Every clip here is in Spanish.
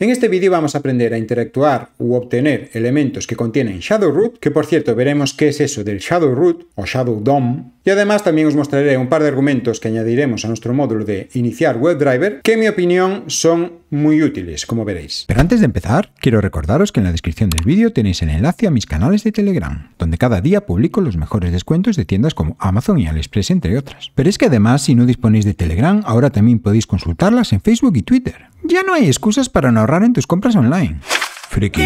En este vídeo vamos a aprender a interactuar u obtener elementos que contienen Shadow Root, que por cierto veremos qué es eso del Shadow Root o Shadow DOM, y además también os mostraré un par de argumentos que añadiremos a nuestro módulo de iniciar WebDriver, que en mi opinión son muy útiles, como veréis. Pero antes de empezar, quiero recordaros que en la descripción del vídeo tenéis el enlace a mis canales de Telegram, donde cada día publico los mejores descuentos de tiendas como Amazon y AliExpress, entre otras. Pero es que además, si no disponéis de Telegram, ahora también podéis consultarlas en Facebook y Twitter. Ya no hay excusas para no ahorrar en tus compras online. Friki.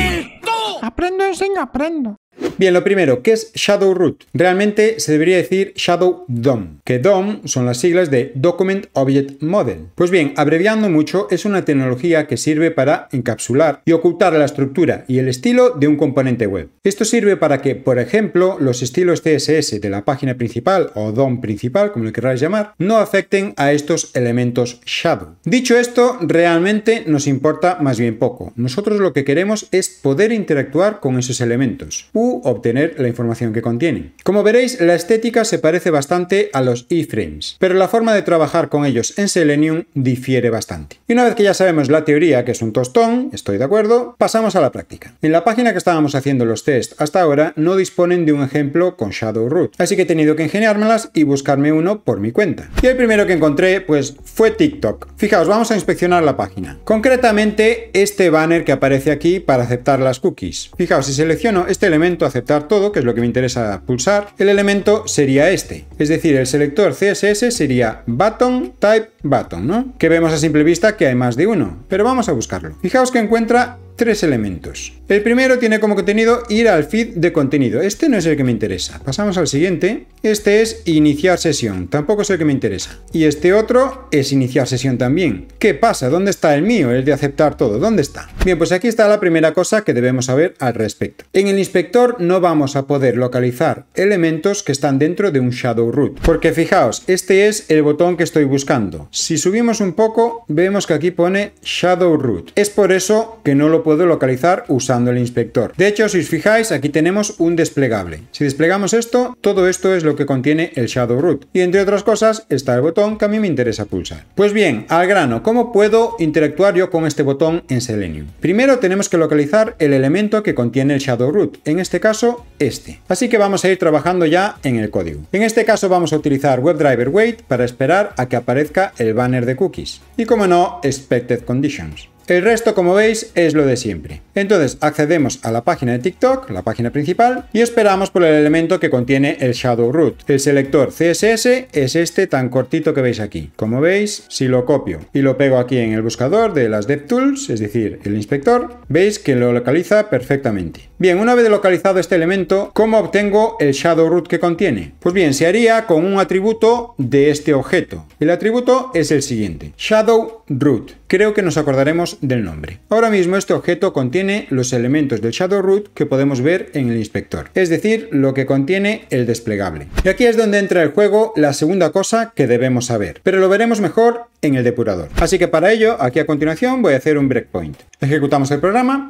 Aprendo, enseño, aprendo. Bien, lo primero, ¿qué es Shadow Root? Realmente se debería decir Shadow DOM, que DOM son las siglas de Document Object Model. Pues bien, abreviando mucho, es una tecnología que sirve para encapsular y ocultar la estructura y el estilo de un componente web. Esto sirve para que, por ejemplo, los estilos CSS de la página principal o DOM principal, como le querráis llamar, no afecten a estos elementos shadow. Dicho esto, realmente nos importa más bien poco. Nosotros lo que queremos es poder interactuar con esos elementos obtener la información que contienen. Como veréis, la estética se parece bastante a los iframes, pero la forma de trabajar con ellos en Selenium difiere bastante. Y una vez que ya sabemos la teoría, que es un tostón, estoy de acuerdo, pasamos a la práctica. En la página que estábamos haciendo los test hasta ahora no disponen de un ejemplo con Shadow Root, así que he tenido que ingeniármelas y buscarme uno por mi cuenta. Y el primero que encontré pues fue TikTok. Fijaos, vamos a inspeccionar la página. Concretamente este banner que aparece aquí para aceptar las cookies. Fijaos, si selecciono este elemento aceptar todo, que es lo que me interesa pulsar, el elemento sería este. Es decir, el selector CSS sería button type button, ¿no? Que vemos a simple vista que hay más de uno, pero vamos a buscarlo. Fijaos que encuentra tres elementos. El primero tiene como contenido ir al feed de contenido. Este no es el que me interesa. Pasamos al siguiente. Este es iniciar sesión. Tampoco es el que me interesa. Y este otro es iniciar sesión también. ¿Qué pasa? ¿Dónde está el mío? El de aceptar todo. ¿Dónde está? Bien, pues aquí está la primera cosa que debemos saber al respecto. En el inspector no vamos a poder localizar elementos que están dentro de un shadow root. Porque fijaos, este es el botón que estoy buscando. Si subimos un poco, vemos que aquí pone shadow root. Es por eso que no lo puedo localizar usando el inspector. De hecho, si os fijáis, aquí tenemos un desplegable. Si desplegamos esto, todo esto es lo que contiene el Shadow Root. Y entre otras cosas, está el botón que a mí me interesa pulsar. Pues bien, al grano, ¿cómo puedo interactuar yo con este botón en Selenium? Primero tenemos que localizar el elemento que contiene el Shadow Root, en este caso, este. Así que vamos a ir trabajando ya en el código. En este caso vamos a utilizar WebDriver Wait para esperar a que aparezca el banner de cookies. Y como no, Expected Conditions. El resto, como veis, es lo de siempre. Entonces accedemos a la página de TikTok, la página principal, y esperamos por el elemento que contiene el Shadow Root. El selector CSS es este tan cortito que veis aquí. Como veis, si lo copio y lo pego aquí en el buscador de las DevTools, es decir, el inspector, veis que lo localiza perfectamente. Bien, una vez localizado este elemento, ¿cómo obtengo el shadow root que contiene? Pues bien, se haría con un atributo de este objeto. El atributo es el siguiente, shadow root. Creo que nos acordaremos del nombre. Ahora mismo este objeto contiene los elementos del shadow root que podemos ver en el inspector, es decir, lo que contiene el desplegable. Y aquí es donde entra el juego la segunda cosa que debemos saber, pero lo veremos mejor en el depurador. Así que para ello, aquí a continuación voy a hacer un breakpoint. Ejecutamos el programa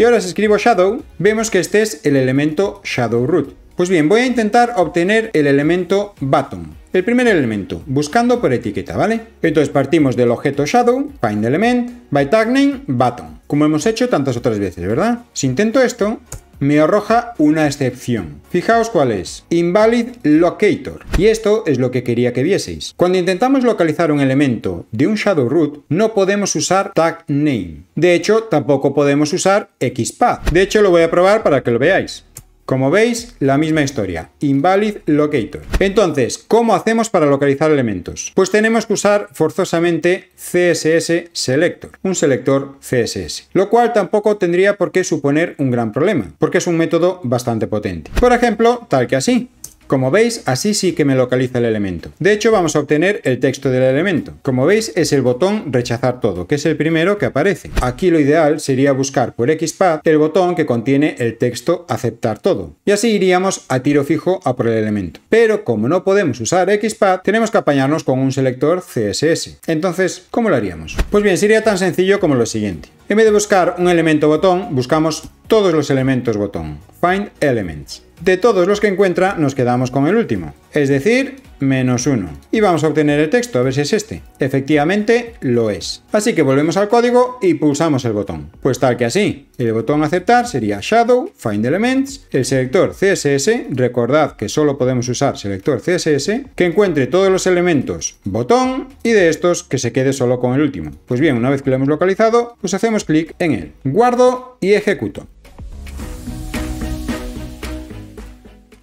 Y ahora si escribo shadow, vemos que este es el elemento shadow root. Pues bien, voy a intentar obtener el elemento button, el primer elemento, buscando por etiqueta, ¿vale? Entonces partimos del objeto shadow, find element, by tag name, button, como hemos hecho tantas otras veces, ¿verdad? Si intento esto, me arroja una excepción. Fijaos cuál es, invalid locator. Y esto es lo que quería que vieseis. Cuando intentamos localizar un elemento de un shadow root, no podemos usar tag name. De hecho, tampoco podemos usar xpath. De hecho, lo voy a probar para que lo veáis. Como veis, la misma historia, invalid locator. Entonces, ¿cómo hacemos para localizar elementos? Pues tenemos que usar forzosamente CSS selector, un selector CSS, lo cual tampoco tendría por qué suponer un gran problema, porque es un método bastante potente. Por ejemplo, tal que así. Como veis, así sí que me localiza el elemento. De hecho, vamos a obtener el texto del elemento. Como veis, es el botón rechazar todo, que es el primero que aparece. Aquí lo ideal sería buscar por XPath el botón que contiene el texto aceptar todo. Y así iríamos a tiro fijo a por el elemento. Pero como no podemos usar XPath, tenemos que apañarnos con un selector CSS. Entonces, ¿cómo lo haríamos? Pues bien, sería tan sencillo como lo siguiente. En vez de buscar un elemento botón, buscamos todos los elementos botón, Find Elements. De todos los que encuentra nos quedamos con el último, es decir, menos uno. Y vamos a obtener el texto, a ver si es este. Efectivamente, lo es. Así que volvemos al código y pulsamos el botón. Pues tal que así, el botón aceptar sería Shadow, Find Elements, el selector CSS, recordad que solo podemos usar selector CSS, que encuentre todos los elementos, botón, y de estos que se quede solo con el último. Pues bien, una vez que lo hemos localizado, pues hacemos clic en él. Guardo y ejecuto.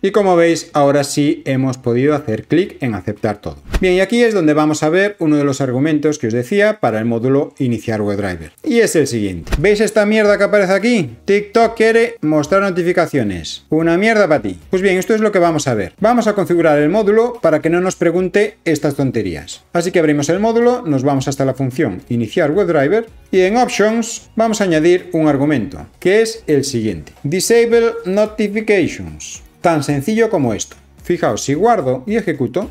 Y como veis, ahora sí hemos podido hacer clic en aceptar todo. Bien, y aquí es donde vamos a ver uno de los argumentos que os decía para el módulo iniciar WebDriver. Y es el siguiente. ¿Veis esta mierda que aparece aquí? TikTok quiere mostrar notificaciones. Una mierda para ti. Pues bien, esto es lo que vamos a ver. Vamos a configurar el módulo para que no nos pregunte estas tonterías. Así que abrimos el módulo, nos vamos hasta la función iniciar WebDriver y en Options vamos a añadir un argumento, que es el siguiente. Disable Notifications. Tan sencillo como esto. Fijaos, si guardo y ejecuto,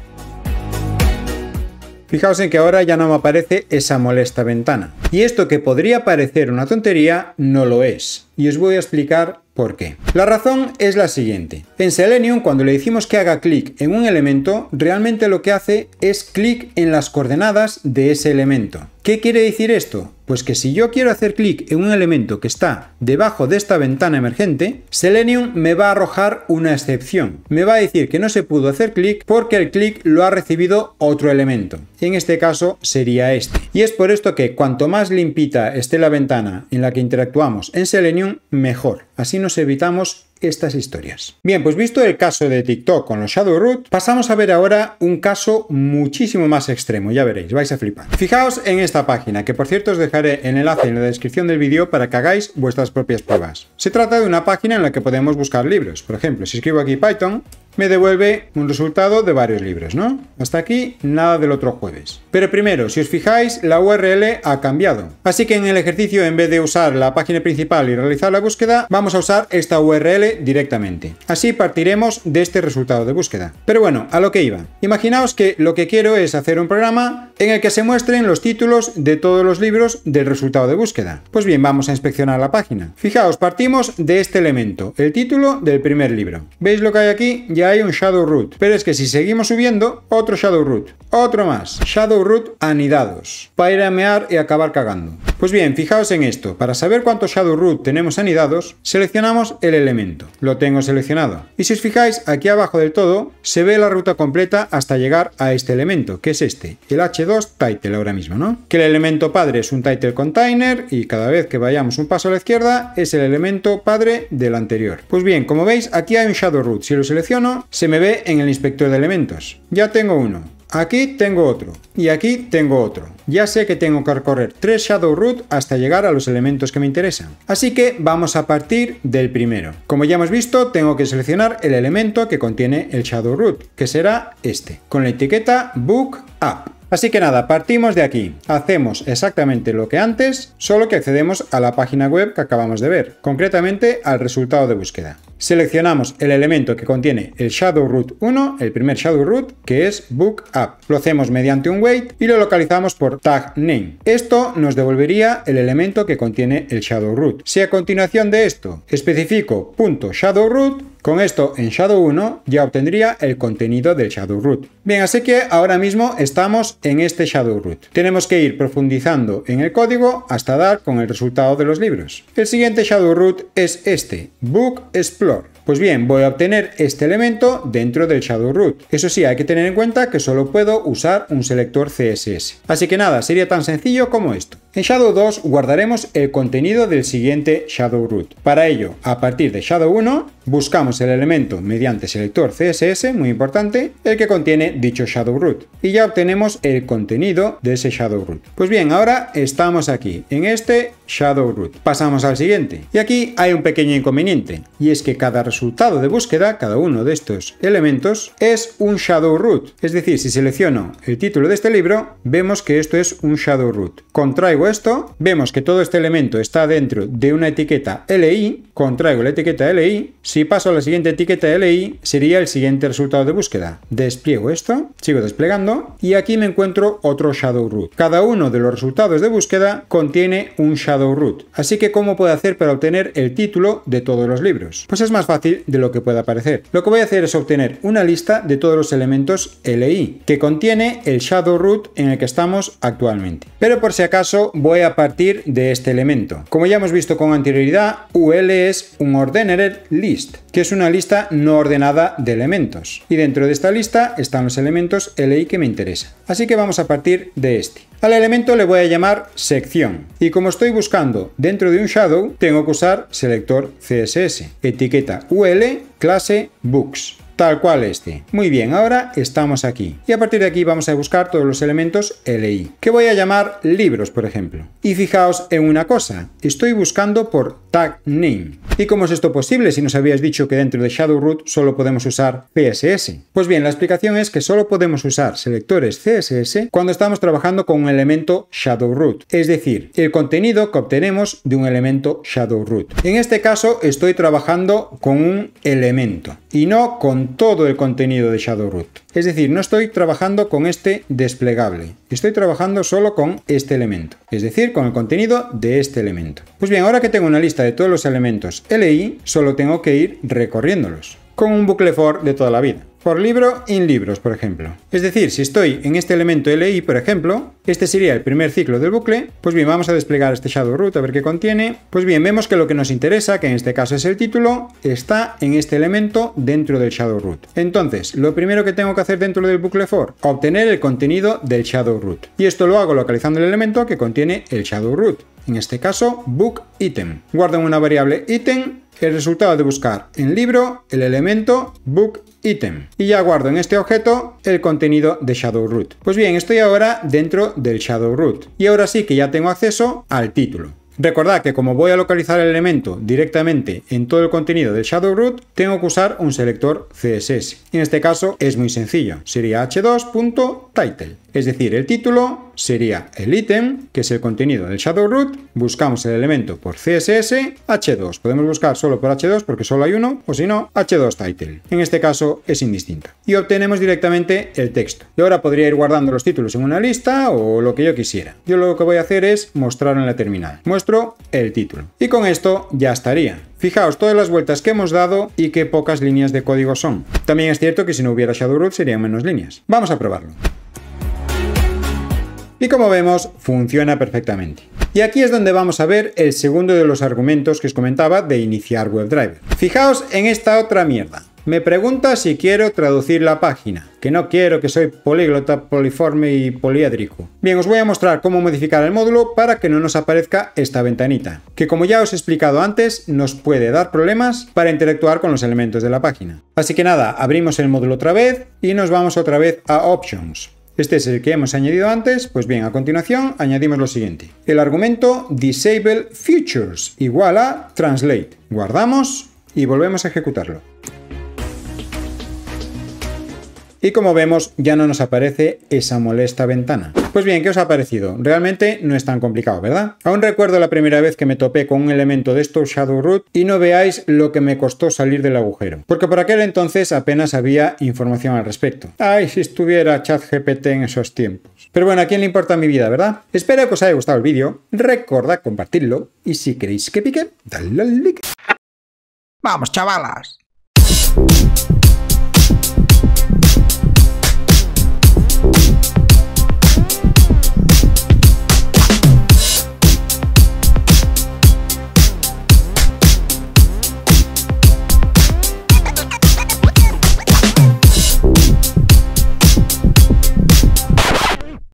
fijaos en que ahora ya no me aparece esa molesta ventana. Y esto que podría parecer una tontería, no lo es y os voy a explicar por qué. La razón es la siguiente. En Selenium, cuando le decimos que haga clic en un elemento, realmente lo que hace es clic en las coordenadas de ese elemento. ¿Qué quiere decir esto? Pues que si yo quiero hacer clic en un elemento que está debajo de esta ventana emergente, Selenium me va a arrojar una excepción. Me va a decir que no se pudo hacer clic porque el clic lo ha recibido otro elemento. En este caso sería este. Y es por esto que cuanto más limpita esté la ventana en la que interactuamos en Selenium, mejor. Así nos evitamos estas historias. Bien, pues visto el caso de TikTok con los shadow root, pasamos a ver ahora un caso muchísimo más extremo, ya veréis, vais a flipar. Fijaos en esta página, que por cierto os dejaré el enlace en la descripción del vídeo para que hagáis vuestras propias pruebas. Se trata de una página en la que podemos buscar libros, por ejemplo, si escribo aquí Python, me devuelve un resultado de varios libros, ¿no? Hasta aquí, nada del otro jueves. Pero primero, si os fijáis, la URL ha cambiado. Así que en el ejercicio, en vez de usar la página principal y realizar la búsqueda, vamos a usar esta URL directamente. Así partiremos de este resultado de búsqueda. Pero bueno, a lo que iba. Imaginaos que lo que quiero es hacer un programa en el que se muestren los títulos de todos los libros del resultado de búsqueda. Pues bien, vamos a inspeccionar la página. Fijaos, partimos de este elemento, el título del primer libro. ¿Veis lo que hay aquí? Ya hay un shadow root. Pero es que si seguimos subiendo, otro shadow root. Otro más. Shadow root anidados. Para ir a mear y acabar cagando. Pues bien, fijaos en esto. Para saber cuántos shadow root tenemos anidados, seleccionamos el elemento. Lo tengo seleccionado. Y si os fijáis, aquí abajo del todo, se ve la ruta completa hasta llegar a este elemento, que es este, el h2 title ahora mismo, ¿no? Que el elemento padre es un title container y cada vez que vayamos un paso a la izquierda es el elemento padre del anterior. Pues bien, como veis, aquí hay un shadow root. Si lo selecciono, se me ve en el inspector de elementos. Ya tengo uno. Aquí tengo otro. Y aquí tengo otro. Ya sé que tengo que recorrer tres Shadow Root hasta llegar a los elementos que me interesan. Así que vamos a partir del primero. Como ya hemos visto, tengo que seleccionar el elemento que contiene el Shadow Root, que será este, con la etiqueta Book Up. Así que nada, partimos de aquí. Hacemos exactamente lo que antes, solo que accedemos a la página web que acabamos de ver, concretamente al resultado de búsqueda. Seleccionamos el elemento que contiene el shadow root 1, el primer shadow root, que es book up. Lo hacemos mediante un weight y lo localizamos por tag name. Esto nos devolvería el elemento que contiene el shadow root. Si a continuación de esto especifico punto .shadow root, con esto en Shadow 1 ya obtendría el contenido del Shadow Root. Bien, así que ahora mismo estamos en este Shadow Root. Tenemos que ir profundizando en el código hasta dar con el resultado de los libros. El siguiente Shadow Root es este, Book Explore. Pues bien, voy a obtener este elemento dentro del shadow root. Eso sí, hay que tener en cuenta que solo puedo usar un selector CSS. Así que nada, sería tan sencillo como esto. En Shadow 2 guardaremos el contenido del siguiente shadow root. Para ello, a partir de Shadow 1, buscamos el elemento mediante selector CSS, muy importante, el que contiene dicho shadow root. Y ya obtenemos el contenido de ese shadow root. Pues bien, ahora estamos aquí, en este shadow root. Pasamos al siguiente. Y aquí hay un pequeño inconveniente, y es que cada resultado de búsqueda, cada uno de estos elementos, es un shadow root. Es decir, si selecciono el título de este libro, vemos que esto es un shadow root. Contraigo esto, vemos que todo este elemento está dentro de una etiqueta LI, contraigo la etiqueta LI, si paso a la siguiente etiqueta LI, sería el siguiente resultado de búsqueda. Despliego esto, sigo desplegando, y aquí me encuentro otro shadow root. Cada uno de los resultados de búsqueda contiene un shadow root. Así que, ¿cómo puedo hacer para obtener el título de todos los libros? Pues es más fácil de lo que pueda parecer. Lo que voy a hacer es obtener una lista de todos los elementos LI, que contiene el shadow root en el que estamos actualmente. Pero por si acaso voy a partir de este elemento. Como ya hemos visto con anterioridad, UL es un ordener list, que es una lista no ordenada de elementos. Y dentro de esta lista están los elementos LI que me interesan. Así que vamos a partir de este. Al elemento le voy a llamar sección. Y como estoy buscando dentro de un shadow, tengo que usar selector CSS, etiqueta UL clase books tal cual este. Muy bien, ahora estamos aquí. Y a partir de aquí vamos a buscar todos los elementos LI, que voy a llamar libros, por ejemplo. Y fijaos en una cosa, estoy buscando por tag name. ¿Y cómo es esto posible si nos habías dicho que dentro de shadow root solo podemos usar CSS? Pues bien, la explicación es que solo podemos usar selectores CSS cuando estamos trabajando con un elemento shadow root, es decir, el contenido que obtenemos de un elemento shadow root. En este caso estoy trabajando con un elemento y no con todo el contenido de Shadowroot. Es decir, no estoy trabajando con este desplegable, estoy trabajando solo con este elemento, es decir, con el contenido de este elemento. Pues bien, ahora que tengo una lista de todos los elementos LI, solo tengo que ir recorriéndolos con un bucle for de toda la vida por libro en libros, por ejemplo. Es decir, si estoy en este elemento LI, por ejemplo, este sería el primer ciclo del bucle, pues bien, vamos a desplegar este shadow root a ver qué contiene. Pues bien, vemos que lo que nos interesa, que en este caso es el título, está en este elemento dentro del shadow root. Entonces, lo primero que tengo que hacer dentro del bucle for, obtener el contenido del shadow root. Y esto lo hago localizando el elemento que contiene el shadow root. En este caso, book item. Guardo en una variable item el resultado de buscar en libro el elemento book item y ya guardo en este objeto el contenido de Shadow Root. Pues bien, estoy ahora dentro del Shadow Root y ahora sí que ya tengo acceso al título. Recordad que como voy a localizar el elemento directamente en todo el contenido del Shadow Root, tengo que usar un selector CSS. En este caso es muy sencillo, sería h2.title. Es decir, el título sería el ítem, que es el contenido del shadow root, buscamos el elemento por CSS, h2, podemos buscar solo por h2 porque solo hay uno, o si no, h2 title. En este caso es indistinto. Y obtenemos directamente el texto. Y ahora podría ir guardando los títulos en una lista o lo que yo quisiera. Yo lo que voy a hacer es mostrar en la terminal. Muestro el título. Y con esto ya estaría. Fijaos todas las vueltas que hemos dado y qué pocas líneas de código son. También es cierto que si no hubiera Root serían menos líneas. Vamos a probarlo. Y como vemos, funciona perfectamente. Y aquí es donde vamos a ver el segundo de los argumentos que os comentaba de iniciar WebDriver. Fijaos en esta otra mierda. Me pregunta si quiero traducir la página, que no quiero que soy políglota, poliforme y poliédrico. Bien, os voy a mostrar cómo modificar el módulo para que no nos aparezca esta ventanita, que como ya os he explicado antes, nos puede dar problemas para interactuar con los elementos de la página. Así que nada, abrimos el módulo otra vez y nos vamos otra vez a Options. Este es el que hemos añadido antes, pues bien, a continuación añadimos lo siguiente. El argumento disable features igual a translate. Guardamos y volvemos a ejecutarlo. Y como vemos, ya no nos aparece esa molesta ventana. Pues bien, ¿qué os ha parecido? Realmente no es tan complicado, ¿verdad? Aún recuerdo la primera vez que me topé con un elemento de estos Shadow Root y no veáis lo que me costó salir del agujero. Porque por aquel entonces apenas había información al respecto. Ay, si estuviera ChatGPT en esos tiempos. Pero bueno, ¿a quién le importa mi vida, verdad? Espero que os haya gustado el vídeo. Recordad compartirlo y si queréis que pique, dadle al like. ¡Vamos, chavalas!